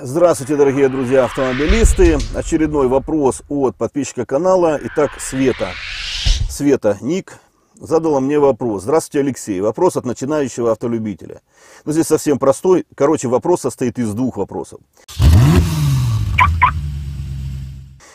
Здравствуйте, дорогие друзья автомобилисты! Очередной вопрос от подписчика канала. Итак, Света. Света, ник, задала мне вопрос. Здравствуйте, Алексей. Вопрос от начинающего автолюбителя. Ну, здесь совсем простой. Короче, вопрос состоит из двух вопросов.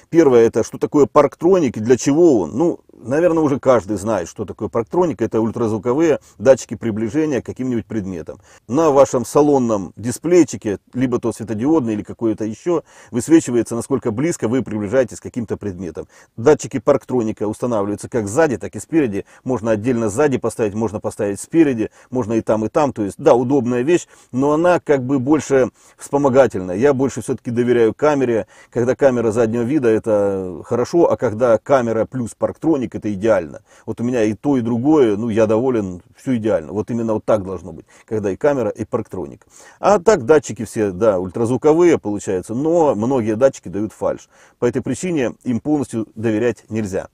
Первое, это что такое парктроник и для чего он? Ну, Наверное, уже каждый знает, что такое парктроника. Это ультразвуковые датчики приближения к каким-нибудь предметам. На вашем салонном дисплейчике, либо то светодиодный, или какое то еще, высвечивается, насколько близко вы приближаетесь к каким-то предметам. Датчики парктроника устанавливаются как сзади, так и спереди. Можно отдельно сзади поставить, можно поставить спереди, можно и там, и там. То есть, да, удобная вещь, но она как бы больше вспомогательная. Я больше все-таки доверяю камере. Когда камера заднего вида, это хорошо, а когда камера плюс парктроника, это идеально. Вот у меня и то, и другое, ну, я доволен, все идеально. Вот именно вот так должно быть, когда и камера, и парктроник. А так датчики все, да, ультразвуковые, получаются. но многие датчики дают фальш. По этой причине им полностью доверять нельзя.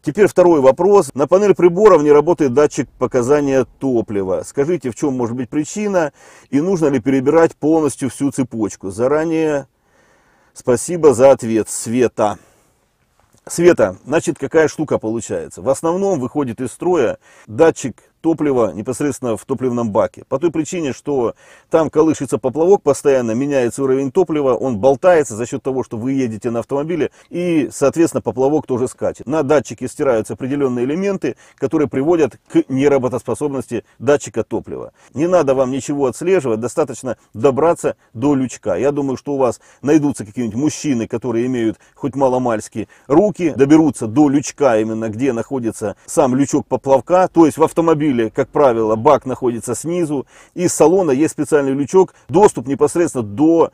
Теперь второй вопрос. На панель приборов не работает датчик показания топлива. Скажите, в чем может быть причина и нужно ли перебирать полностью всю цепочку? Заранее спасибо за ответ, Света света, значит какая штука получается. В основном выходит из строя датчик топлива непосредственно в топливном баке. По той причине, что там колышется поплавок постоянно, меняется уровень топлива, он болтается за счет того, что вы едете на автомобиле, и, соответственно, поплавок тоже скачет. На датчике стираются определенные элементы, которые приводят к неработоспособности датчика топлива. Не надо вам ничего отслеживать, достаточно добраться до лючка. Я думаю, что у вас найдутся какие-нибудь мужчины, которые имеют хоть маломальские руки, доберутся до лючка именно, где находится сам лючок поплавка, то есть в автомобиле автомобиле, как правило, бак находится снизу. Из салона есть специальный лючок, доступ непосредственно до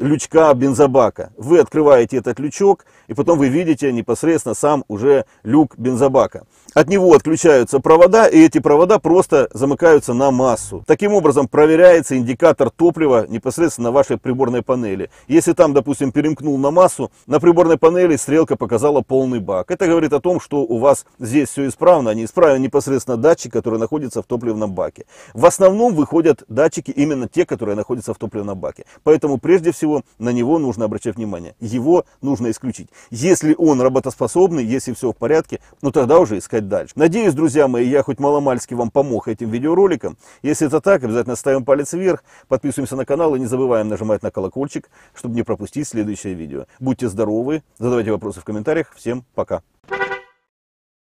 лючка бензобака. Вы открываете этот лючок, и потом вы видите непосредственно сам уже люк бензобака. От него отключаются провода, и эти провода просто замыкаются на массу. Таким образом проверяется индикатор топлива непосредственно на вашей приборной панели. Если там, допустим, перемкнул на массу, на приборной панели стрелка показала полный бак. Это говорит о том, что у вас здесь все исправно, а не исправен непосредственно датчик, который находится в топливном баке. В основном выходят датчики именно те, которые находятся в топливном баке. Поэтому прежде всего всего, на него нужно обращать внимание. Его нужно исключить. Если он работоспособный, если все в порядке, ну тогда уже искать дальше. Надеюсь, друзья мои, я хоть маломальски вам помог этим видеороликом. Если это так, обязательно ставим палец вверх, подписываемся на канал и не забываем нажимать на колокольчик, чтобы не пропустить следующее видео. Будьте здоровы, задавайте вопросы в комментариях. Всем пока!